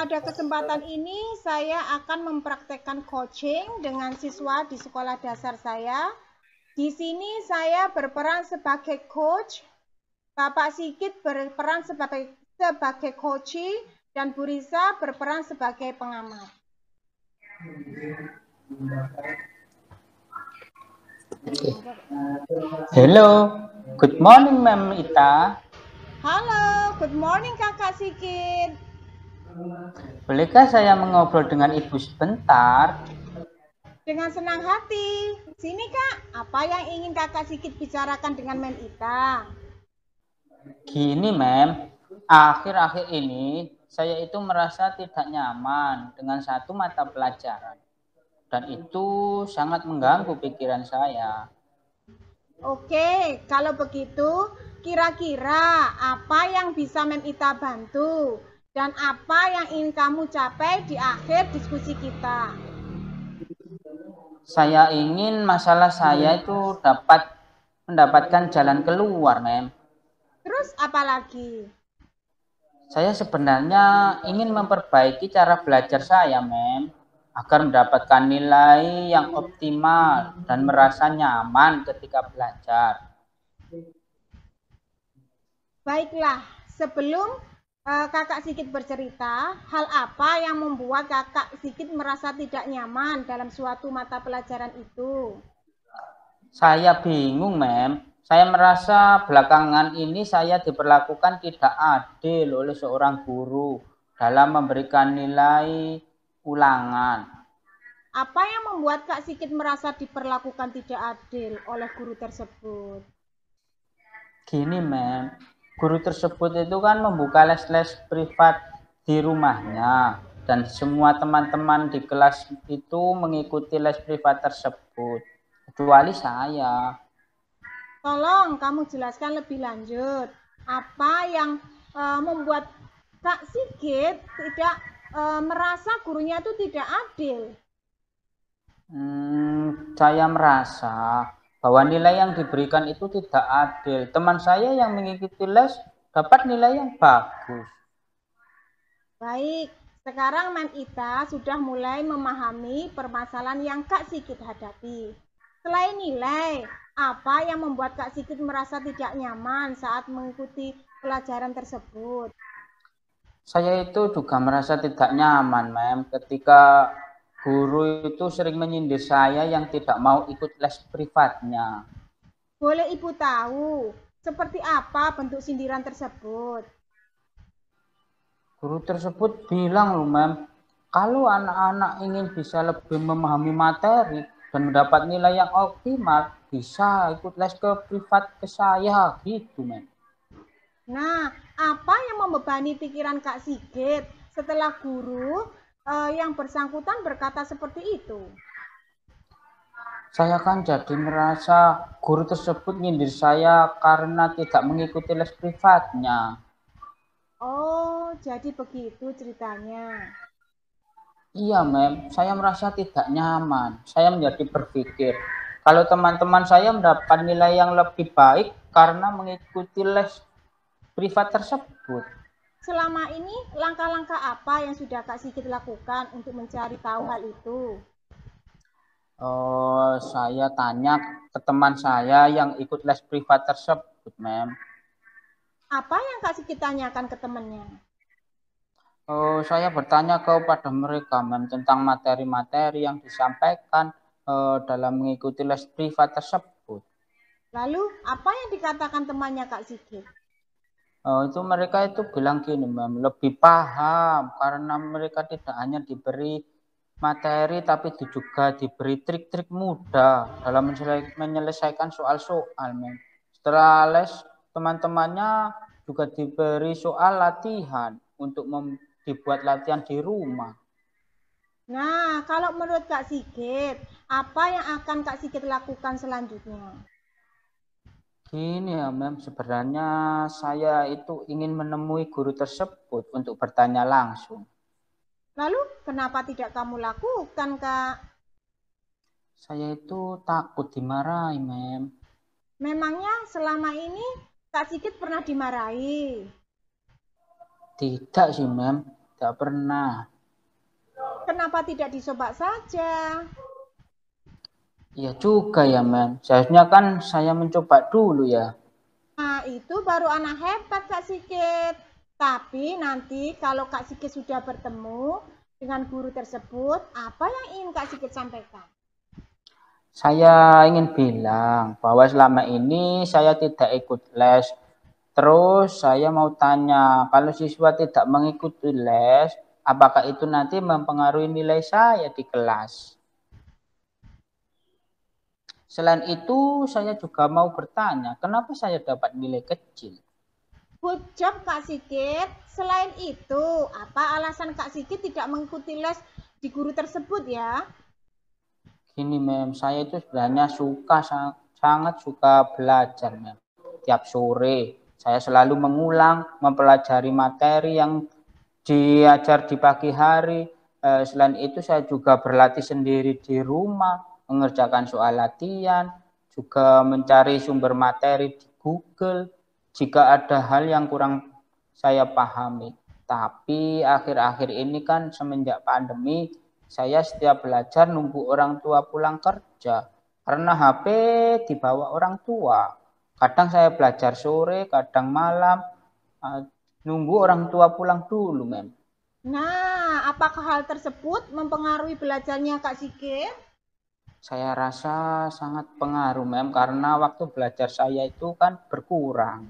Pada kesempatan ini saya akan mempraktekkan coaching dengan siswa di sekolah dasar saya. Di sini saya berperan sebagai coach, Bapak Sikit berperan sebagai sebagai coach dan Bu Risa berperan sebagai pengamat. Hello, good morning Ma'am Ita. Halo, good morning Kakak Sigit. Bolehkah saya mengobrol dengan ibu sebentar? Dengan senang hati. Sini kak, apa yang ingin kakak sedikit bicarakan dengan Mem Ita? Gini Mem, akhir-akhir ini saya itu merasa tidak nyaman dengan satu mata pelajaran. Dan itu sangat mengganggu pikiran saya. Oke, kalau begitu kira-kira apa yang bisa Mem Ita bantu? dan apa yang ingin kamu capai di akhir diskusi kita. Saya ingin masalah saya itu dapat mendapatkan jalan keluar, Mem. Terus apa lagi? Saya sebenarnya ingin memperbaiki cara belajar saya, Mem, agar mendapatkan nilai yang optimal dan merasa nyaman ketika belajar. Baiklah, sebelum Eh, kakak Sigit bercerita, hal apa yang membuat kakak Sigit merasa tidak nyaman dalam suatu mata pelajaran itu? Saya bingung, Mem. Saya merasa belakangan ini saya diperlakukan tidak adil oleh seorang guru dalam memberikan nilai ulangan. Apa yang membuat Kak Sigit merasa diperlakukan tidak adil oleh guru tersebut? Gini, Mem guru tersebut itu kan membuka les-les privat di rumahnya dan semua teman-teman di kelas itu mengikuti les privat tersebut kecuali saya. Tolong kamu jelaskan lebih lanjut apa yang e, membuat Kak Sigit tidak e, merasa gurunya itu tidak adil. Hmm, saya merasa bahwa nilai yang diberikan itu tidak adil. Teman saya yang mengikuti les dapat nilai yang bagus. Baik, sekarang Man Ita sudah mulai memahami permasalahan yang Kak Sigit hadapi. Selain nilai, apa yang membuat Kak Sigit merasa tidak nyaman saat mengikuti pelajaran tersebut? Saya itu juga merasa tidak nyaman, Mem, ketika Guru itu sering menyindir saya yang tidak mau ikut les privatnya. Boleh Ibu tahu seperti apa bentuk sindiran tersebut? Guru tersebut bilang loh mem, kalau anak-anak ingin bisa lebih memahami materi dan mendapat nilai yang optimal, bisa ikut les ke privat ke saya gitu mem. Nah, apa yang membebani pikiran Kak Sigit setelah guru uh, yang bersangkutan berkata seperti itu? Saya kan jadi merasa guru tersebut nyindir saya karena tidak mengikuti les privatnya. Oh, jadi begitu ceritanya. Iya, Mem. Saya merasa tidak nyaman. Saya menjadi berpikir, kalau teman-teman saya mendapat nilai yang lebih baik karena mengikuti les privat tersebut selama ini langkah-langkah apa yang sudah Kak Sigit lakukan untuk mencari tahu hal itu? Oh, saya tanya ke teman saya yang ikut les privat tersebut, Mem. Apa yang Kak Sigit tanyakan ke temannya? Oh, saya bertanya kepada mereka, Mem, tentang materi-materi yang disampaikan eh, dalam mengikuti les privat tersebut. Lalu, apa yang dikatakan temannya Kak Sigit? Oh, itu mereka itu bilang gini, mem lebih paham karena mereka tidak hanya diberi materi tapi juga diberi trik-trik mudah dalam menyelesaikan soal-soal, mem Setelah les, teman-temannya juga diberi soal latihan untuk dibuat latihan di rumah. Nah, kalau menurut Kak Sigit, apa yang akan Kak Sigit lakukan selanjutnya? Gini ya, Mem, sebenarnya saya itu ingin menemui guru tersebut untuk bertanya langsung. Lalu, kenapa tidak kamu lakukan, Kak? Saya itu takut dimarahi, Mem. Memangnya selama ini Kak Sigit pernah dimarahi? Tidak sih, Mem. Tidak pernah. Kenapa tidak disobat saja? Iya juga ya, men, Seharusnya kan saya mencoba dulu ya. Nah, itu baru anak hebat, Kak Sikit. Tapi nanti kalau Kak Sikit sudah bertemu dengan guru tersebut, apa yang ingin Kak Sikit sampaikan? Saya ingin bilang bahwa selama ini saya tidak ikut les. Terus saya mau tanya, kalau siswa tidak mengikuti les, apakah itu nanti mempengaruhi nilai saya di kelas? Selain itu, saya juga mau bertanya, kenapa saya dapat nilai kecil? Good job Kak Sigit. Selain itu, apa alasan Kak Sigit tidak mengikuti les di guru tersebut ya? Gini Mem, saya itu sebenarnya suka, sangat, sangat suka belajar Mem. Tiap sore, saya selalu mengulang, mempelajari materi yang diajar di pagi hari. Eh, selain itu, saya juga berlatih sendiri di rumah mengerjakan soal latihan, juga mencari sumber materi di Google jika ada hal yang kurang saya pahami. Tapi akhir-akhir ini kan semenjak pandemi saya setiap belajar nunggu orang tua pulang kerja karena HP dibawa orang tua. Kadang saya belajar sore, kadang malam, ah, nunggu orang tua pulang dulu, Mem. Nah, apakah hal tersebut mempengaruhi belajarnya Kak Sikir? saya rasa sangat pengaruh mem karena waktu belajar saya itu kan berkurang.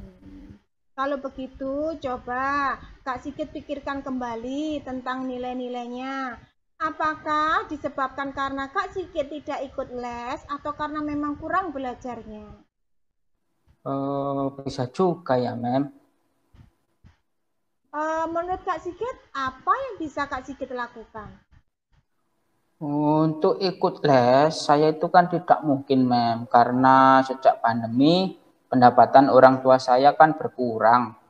Kalau begitu, coba Kak Sigit pikirkan kembali tentang nilai-nilainya. Apakah disebabkan karena Kak Sigit tidak ikut les atau karena memang kurang belajarnya? Uh, bisa juga ya, Mem. Uh, menurut Kak Sigit, apa yang bisa Kak Sigit lakukan? Untuk ikut les, saya itu kan tidak mungkin, Mem, karena sejak pandemi pendapatan orang tua saya kan berkurang.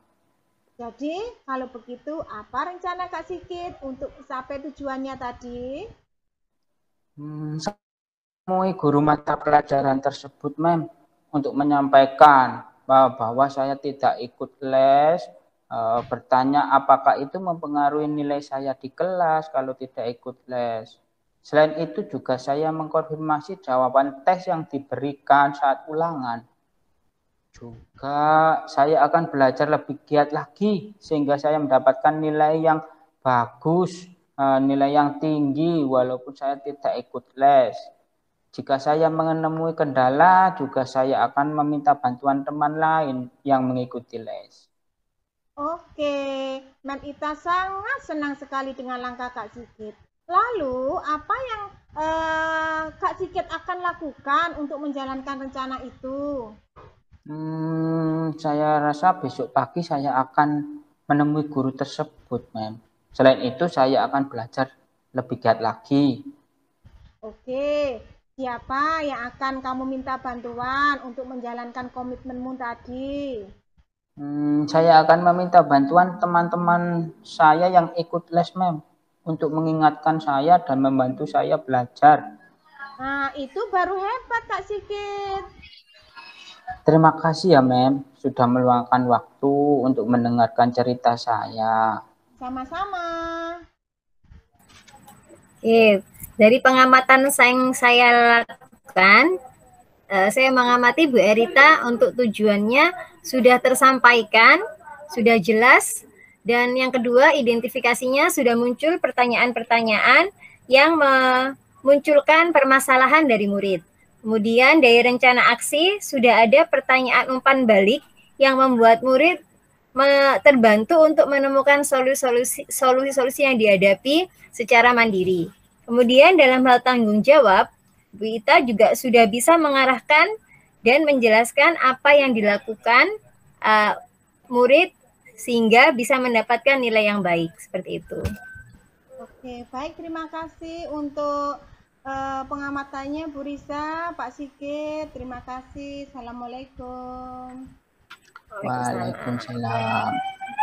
Jadi, kalau begitu apa rencana Kak Sikit untuk sampai tujuannya tadi? Hmm, guru mata pelajaran tersebut, Mem, untuk menyampaikan bahwa saya tidak ikut les, e, bertanya apakah itu mempengaruhi nilai saya di kelas kalau tidak ikut les. Selain itu juga saya mengkonfirmasi jawaban tes yang diberikan saat ulangan. Juga saya akan belajar lebih giat lagi sehingga saya mendapatkan nilai yang bagus, eh, nilai yang tinggi walaupun saya tidak ikut les. Jika saya menemui kendala, juga saya akan meminta bantuan teman lain yang mengikuti les. Oke, Nan Ita sangat senang sekali dengan langkah Kak Sigit. Lalu, apa yang eh, Kak Sikit akan lakukan untuk menjalankan rencana itu? Hmm, saya rasa besok pagi saya akan menemui guru tersebut, Mem. Selain itu, saya akan belajar lebih giat lagi. Oke, siapa yang akan kamu minta bantuan untuk menjalankan komitmenmu tadi? Hmm, saya akan meminta bantuan teman-teman saya yang ikut les, Mem untuk mengingatkan saya dan membantu saya belajar. Nah, itu baru hebat Kak Sikit. Terima kasih ya, Mem, sudah meluangkan waktu untuk mendengarkan cerita saya. Sama-sama. Oke, dari pengamatan yang saya lakukan, eh, saya mengamati Bu Erita untuk tujuannya sudah tersampaikan, sudah jelas, dan yang kedua, identifikasinya sudah muncul pertanyaan-pertanyaan yang memunculkan permasalahan dari murid. Kemudian dari rencana aksi sudah ada pertanyaan umpan balik yang membuat murid terbantu untuk menemukan solusi-solusi yang dihadapi secara mandiri. Kemudian dalam hal tanggung jawab, Bu Ita juga sudah bisa mengarahkan dan menjelaskan apa yang dilakukan uh, murid sehingga bisa mendapatkan nilai yang baik seperti itu. Oke, baik terima kasih untuk uh, pengamatannya Bu Risa, Pak Sigit. Terima kasih. Assalamualaikum. Waalaikumsalam. Waalaikumsalam.